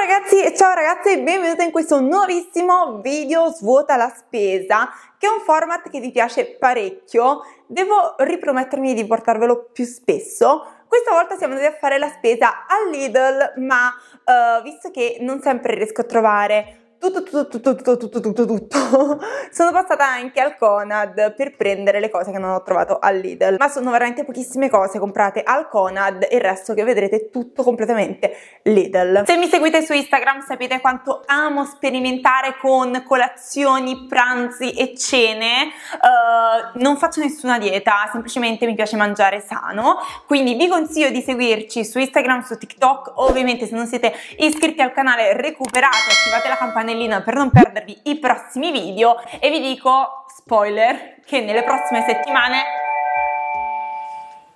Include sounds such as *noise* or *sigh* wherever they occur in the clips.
ragazzi e ciao ragazze e benvenuti in questo nuovissimo video svuota la spesa che è un format che vi piace parecchio devo ripromettermi di portarvelo più spesso questa volta siamo andati a fare la spesa al Lidl ma uh, visto che non sempre riesco a trovare tutto, tutto, tutto, tutto, tutto, tutto, tutto. *laughs* Sono passata anche al Conad per prendere le cose che non ho trovato al Lidl, ma sono veramente pochissime cose comprate al Conad e il resto che vedrete è tutto completamente Lidl. Se mi seguite su Instagram sapete quanto amo sperimentare con colazioni, pranzi e cene. Uh, non faccio nessuna dieta, semplicemente mi piace mangiare sano, quindi vi consiglio di seguirci su Instagram, su TikTok, ovviamente se non siete iscritti al canale recuperate, attivate la campanella campanellina per non perdervi i prossimi video e vi dico, spoiler, che nelle prossime settimane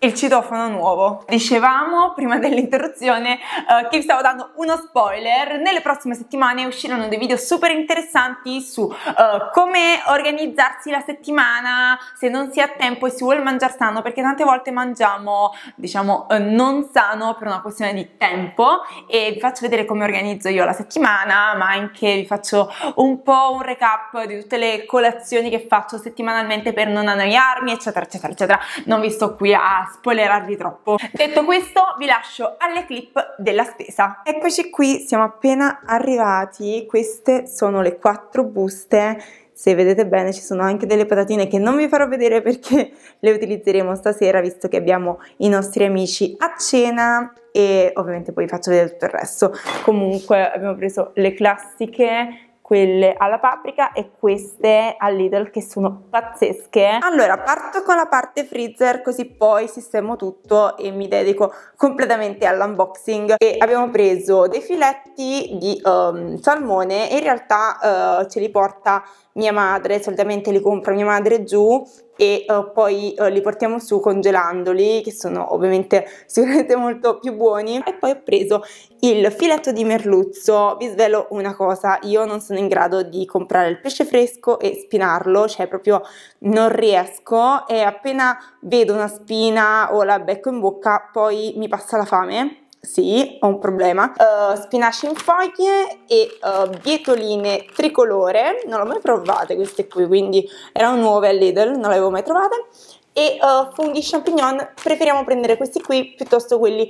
il citofono nuovo. Dicevamo prima *laughs* dell'interruzione uh, che vi stavo dando uno spoiler, nelle prossime settimane usciranno dei video super interessanti su uh, come organizzarsi la settimana se non si ha tempo e si vuole mangiare sano perché tante volte mangiamo diciamo uh, non sano per una questione di tempo e vi faccio vedere come organizzo io la settimana ma anche vi faccio un po' un recap di tutte le colazioni che faccio settimanalmente per non annoiarmi eccetera eccetera eccetera non vi sto qui a spoilerarvi troppo. Detto questo vi lascio alle clip della spesa. Eccoci qui, siamo appena arrivati, queste sono le quattro buste se vedete bene ci sono anche delle patatine che non vi farò vedere perché *laughs* le utilizzeremo stasera visto che abbiamo i nostri amici a cena e ovviamente poi vi faccio vedere tutto il resto comunque abbiamo preso le classiche quelle alla paprika e queste al Lidl che sono pazzesche. Allora parto con la parte freezer così poi sistemo tutto e mi dedico completamente all'unboxing e abbiamo preso dei filetti di um, salmone in realtà uh, ce li porta mia madre solitamente li compra mia madre giù e uh, poi uh, li portiamo su congelandoli che sono ovviamente *laughs* sicuramente molto più buoni e poi ho preso il filetto di merluzzo vi svelo una cosa io non sono in grado di comprare il pesce fresco e spinarlo cioè proprio non riesco e appena vedo una spina o la becco in bocca poi mi passa la fame sì, ho un problema. Uh, eh, spinaci in foglie e uh, bietoline tricolore, non l'ho mai provate queste qui, quindi erano nuove Lidl, non le avevo mai trovate. E uh, funghi champignon, preferiamo prendere questi qui piuttosto quelli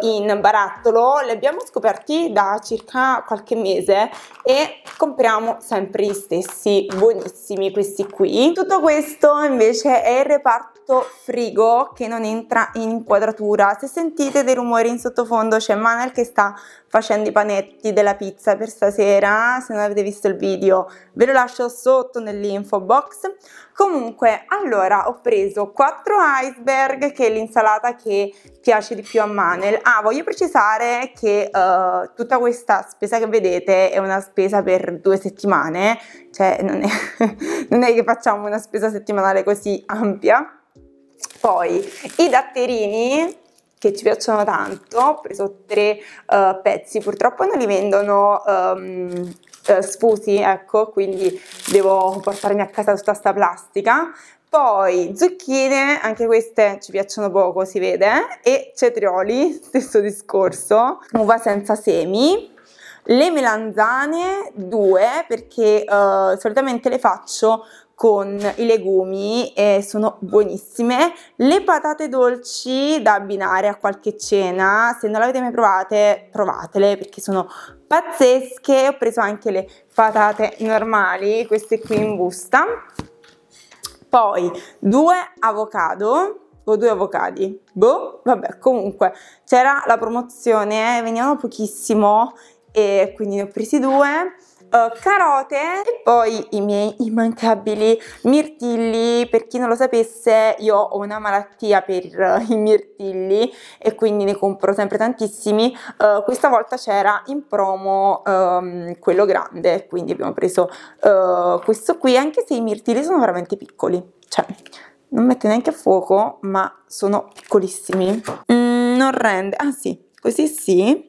in barattolo, li abbiamo scoperti da circa qualche mese e compriamo sempre gli stessi, buonissimi questi qui. Tutto questo invece è il reparto impatto frigo che non entra in inquadratura. Se sentite dei rumori in sottofondo c'è Manel che sta facendo i panetti della pizza per stasera, se non avete visto il video ve lo lascio sotto nell'info box. Comunque, allora ho preso 4 iceberg che è l'insalata che piace di più a Manel. Ah, voglio precisare che uh, tutta questa spesa che vedete è una spesa per due settimane, cioè non è, *laughs* non è che facciamo una spesa settimanale così ampia poi i datterini che ci piacciono tanto, ho preso tre uh, pezzi, purtroppo non li vendono um, uh, sfusi, ecco, quindi devo portarmi a casa tutta sta plastica. Poi zucchine, anche queste ci piacciono poco, si vede, eh, e cetrioli, *laughs* stesso discorso, uva senza semi, le melanzane due perché uh, solitamente le faccio con i legumi e sono buonissime. Le patate dolci da abbinare a qualche cena, se non le avete mai provate, provatele perché sono pazzesche. Ho preso anche le patate normali, queste qui in busta. Poi due avocado o due avocadi, boh, vabbè, comunque c'era la promozione, eh, venivano pochissimo e quindi ne ho presi due eh, carote e poi i miei immancabili mirtilli. Per chi non lo sapesse, io ho una malattia per eh, i mirtilli e quindi ne compro sempre tantissimi. Uh, questa volta c'era in promo um, quello grande, quindi abbiamo preso questo qui, anche se i mirtilli sono veramente piccoli. Cioè, non mette neanche a fuoco, ma sono piccolissimi. Mm, non rende... Ah sì, così sì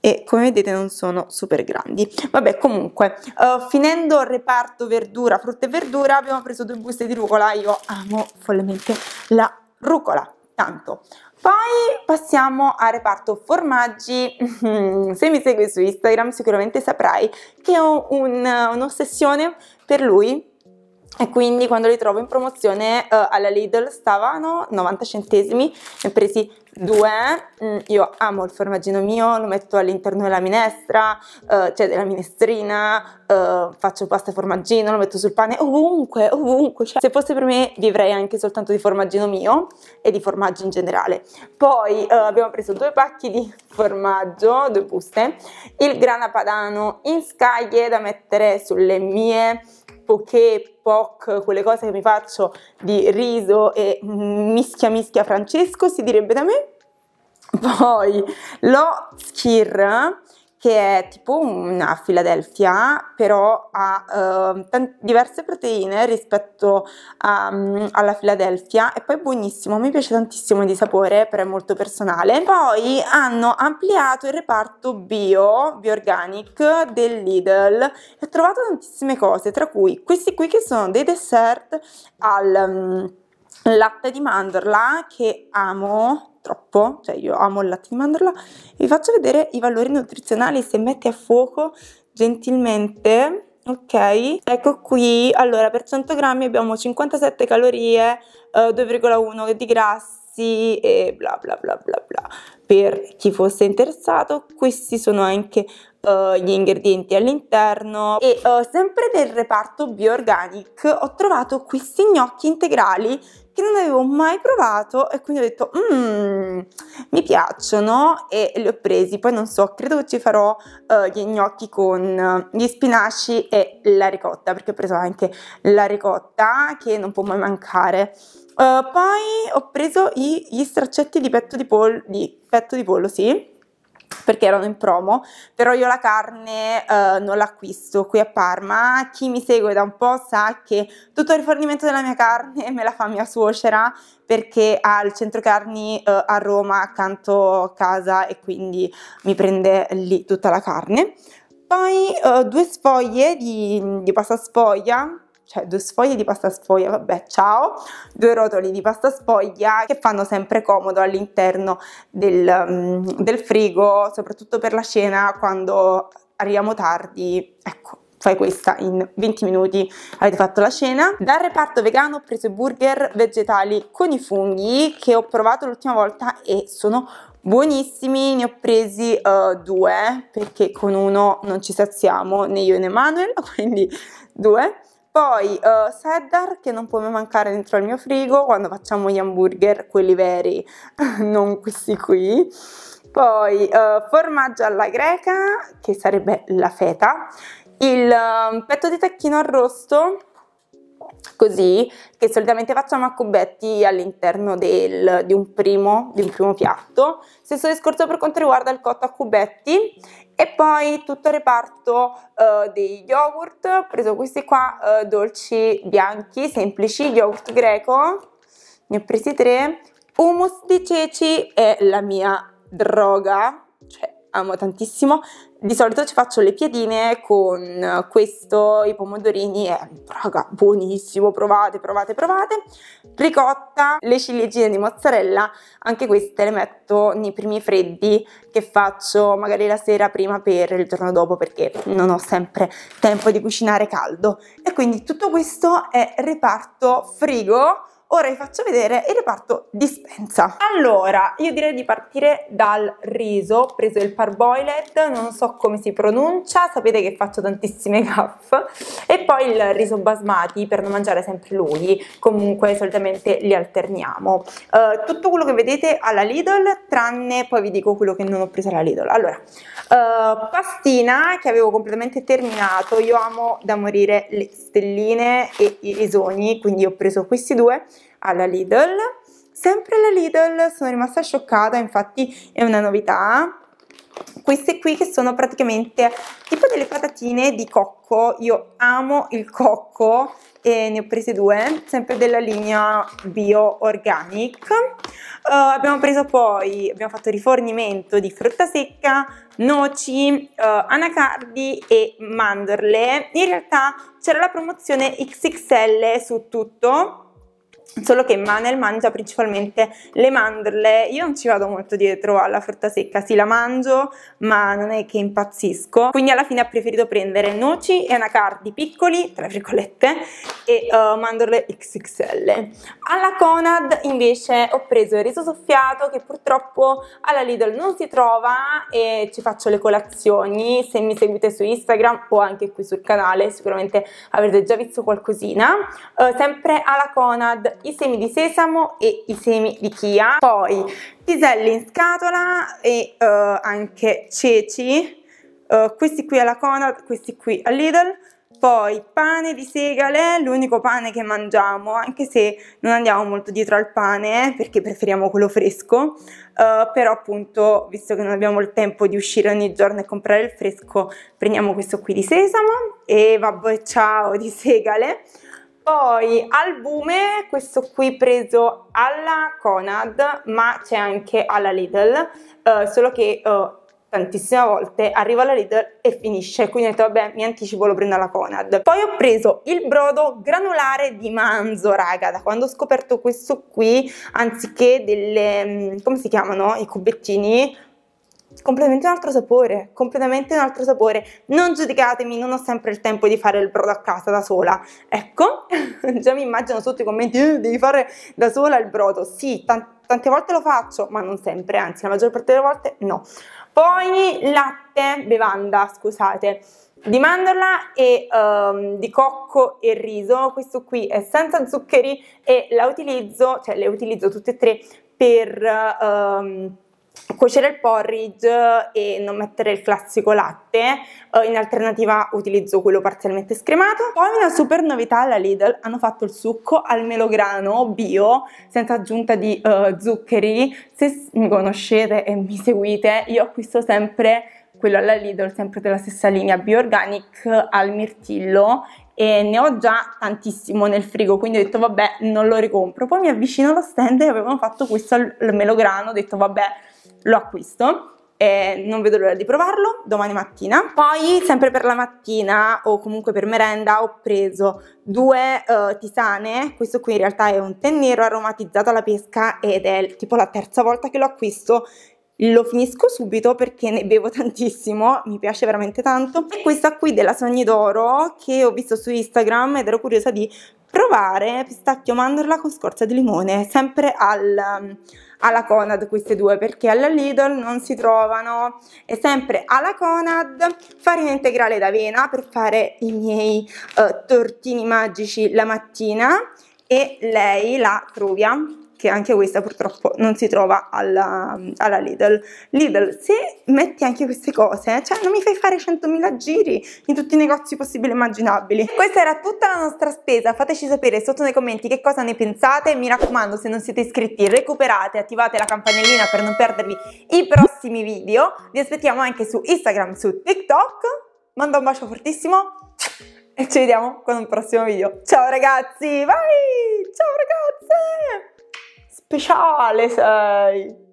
e come vedete non sono super grandi vabbè comunque uh, finendo il reparto verdura frutta e verdura abbiamo preso due buste di rucola io amo follemente la rucola tanto poi passiamo al reparto formaggi, *laughs* se mi segui su Instagram sicuramente saprai che ho un'ossessione per lui e quindi quando li trovo in promozione eh, alla Lidl stavano 90 centesimi, ne ho presi Due, mm, io amo il formaggino mio, lo metto all'interno della minestra, eh, cioè della minestrina, eh, faccio pasta e formaggino, lo metto sul pane, ovunque, ovunque. Cioè, se fosse per me vivrei anche soltanto di formaggino mio e di formaggio in generale. Poi eh, abbiamo preso due pacchi di formaggio, due buste, il grana padano in scaglie da mettere sulle mie poche poc, quelle cose che mi faccio di riso e mischia mischia francesco si direbbe da me *laughs* Poi lo Skir, che è tipo una Philadelphia, però ha eh, t- diverse proteine rispetto a, um, alla Philadelphia e poi è buonissimo, mi piace tantissimo di sapore, però è molto personale. Poi hanno ampliato il reparto bio, bioorganic del Lidl e ho trovato tantissime cose, tra cui questi qui che sono dei dessert al um, latte di mandorla che amo troppo, cioè io amo il latte di mandorla, vi faccio vedere i valori nutrizionali, se metti a fuoco gentilmente ok? Ecco qui, allora per 100 grammi abbiamo 57 calorie, eh, 2,1 di grassi e bla bla bla bla bla. Per chi fosse interessato, questi sono anche eh, gli ingredienti all'interno e eh, sempre nel reparto bioorganic ho trovato questi gnocchi integrali che non avevo mai provato e quindi ho detto mmm, mi piacciono e li ho presi poi non so credo che ci farò eh, gli gnocchi con eh, gli spinaci e la ricotta perché ho preso anche la ricotta che non può mai mancare Uh, poi ho preso i, gli straccetti di petto di, pol, di petto di pollo, sì, perché erano in promo, però io la carne eh, non l'acquisto qui a Parma. Chi mi segue da un po' sa che tutto il rifornimento della mia carne *laughs* me la fa mia suocera perché ha il centro carni eh, a Roma accanto a casa e quindi mi prende lì tutta la carne. Poi eh, due sfoglie di, di pasta sfoglia cioè due sfoglie di pasta sfoglia, vabbè ciao, due rotoli di pasta sfoglia che fanno sempre comodo all'interno del, mm, del frigo, soprattutto per la cena quando arriviamo tardi, ecco fai questa in 20 minuti avete fatto la cena dal reparto vegano ho preso i burger vegetali con i funghi che ho provato l'ultima volta e sono buonissimi ne ho presi uh, due perché con uno non ci saziamo né io né Manuel *laughs* quindi due poi uh, eh, cheddar che non può mai mancare dentro il mio frigo quando facciamo gli hamburger, quelli veri, *laughs* non questi qui. Poi uh, formaggio alla greca, che sarebbe la feta, il uh, petto di tacchino arrosto, così, che solitamente facciamo a cubetti all'interno di, di, un primo piatto. Stesso discorso per quanto riguarda il cotto a cubetti e poi tutto il reparto eh, dei yogurt, ho preso questi qua eh, dolci bianchi, semplici, yogurt greco, ne ho presi tre, hummus di ceci è la mia droga, cioè amo tantissimo, di solito ci faccio le piadine con questo, i pomodorini è raga, buonissimo, provate, provate, provate. Ricotta, le ciliegine di mozzarella, anche queste le metto nei primi freddi che faccio magari la sera prima per il giorno dopo perché non ho sempre tempo di cucinare caldo. E quindi tutto questo è reparto frigo ora vi faccio vedere il reparto dispensa. Allora, io direi di partire dal riso, ho preso il parboiled, non so come si pronuncia, sapete che faccio tantissime gaff, e poi il riso basmati per non mangiare sempre lui, comunque solitamente li alterniamo. Uh, tutto quello che vedete alla Lidl, tranne poi vi dico quello che non ho preso alla Lidl. Allora, uh, pastina che avevo completamente terminato, io amo da morire le stelline e i risoni, quindi ho preso questi due alla Lidl, sempre alla Lidl, sono rimasta scioccata, infatti è una novità, queste qui che sono praticamente tipo delle patatine di cocco, io amo il cocco e ne ho prese due, sempre della linea bio organic. Uh, abbiamo preso poi, abbiamo fatto rifornimento di frutta secca, noci, uh, anacardi e mandorle. In realtà c'era la promozione XXL su tutto, Solo che Manel mangia principalmente le mandorle, io non ci vado molto dietro alla frutta secca, sì la mangio ma non è che impazzisco, quindi alla fine ha preferito prendere noci e anacardi piccoli, tra virgolette, e uh, mandorle XXL. Alla Conad invece ho preso il riso soffiato che purtroppo alla Lidl non si trova e ci faccio le colazioni, se mi seguite su Instagram o anche qui sul canale sicuramente avrete già visto qualcosina, uh, sempre alla Conad i semi di sesamo e i semi di chia, poi piselli in scatola e uh, anche ceci, uh, questi qui alla Conad, questi qui a Lidl, poi pane di segale, l'unico pane che mangiamo, anche se non andiamo molto dietro al pane eh, perché preferiamo quello fresco, uh, però appunto visto che non abbiamo il tempo di uscire ogni giorno e comprare il fresco, prendiamo questo qui di sesamo e vabbè ciao di segale. Poi albume, questo qui preso alla Conad, ma c'è anche alla Lidl, eh, solo che eh, tantissime volte arriva alla Lidl e finisce, quindi ho detto vabbè mi anticipo lo prendo alla Conad. Poi ho preso il brodo granulare di manzo, raga, da quando ho scoperto questo qui, anziché delle, mm, come si chiamano, i cubettini, completamente un altro sapore, completamente un altro sapore. Non giudicatemi, non ho sempre il tempo di fare il brodo a casa da sola. Ecco, *laughs* già mi immagino sotto i commenti, eh, devi fare da sola il brodo. Sì, t- tante volte lo faccio, ma non sempre, anzi la maggior parte delle volte no. Poi latte, bevanda, scusate di mandorla e um, di cocco e riso, questo qui è senza zuccheri e la utilizzo, cioè le utilizzo tutte e tre per um, cuocere il porridge eh, e non mettere il classico latte, eh, in alternativa utilizzo quello parzialmente scremato. Poi una super novità alla Lidl, hanno fatto il succo al melograno bio, senza aggiunta di uh, zuccheri. Se mi conoscete e mi seguite, io acquisto sempre quello alla Lidl, sempre della stessa linea, bio organic al mirtillo e ne ho già tantissimo nel frigo, quindi ho detto vabbè non lo ricompro. Poi mi avvicino allo stand e avevano fatto questo al melograno, ho detto vabbè lo acquisto e non vedo l'ora di provarlo domani mattina. Poi, sempre per la mattina o comunque per merenda, ho preso due uh, tisane. Questo qui in realtà è un tè nero aromatizzato alla pesca ed è tipo la terza volta che lo acquisto. Lo finisco subito perché ne bevo *laughs* tantissimo, mi piace veramente tanto. E questa qui della Sogni d'Oro che ho visto su Instagram ed ero curiosa di provare pistacchio mandorla con scorza di limone, sempre al, um, alla Conad queste due perché alla Lidl non si trovano e sempre alla Conad farina integrale d'avena per fare i miei eh, tortini magici la mattina e lei la truvia che anche questa purtroppo non si trova alla, alla Lidl. Lidl, se metti anche queste cose, cioè non mi fai fare 100.000 giri in tutti i negozi possibili e immaginabili. Questa era tutta la nostra spesa, fateci sapere sotto nei commenti che cosa ne pensate, mi raccomando se non siete iscritti recuperate, attivate la campanellina per non perdervi i prossimi video, vi aspettiamo anche su Instagram, su TikTok, mando un bacio fortissimo e ci vediamo con un prossimo video. Ciao ragazzi, vai! Ciao ragazze! speciale sei! Eh,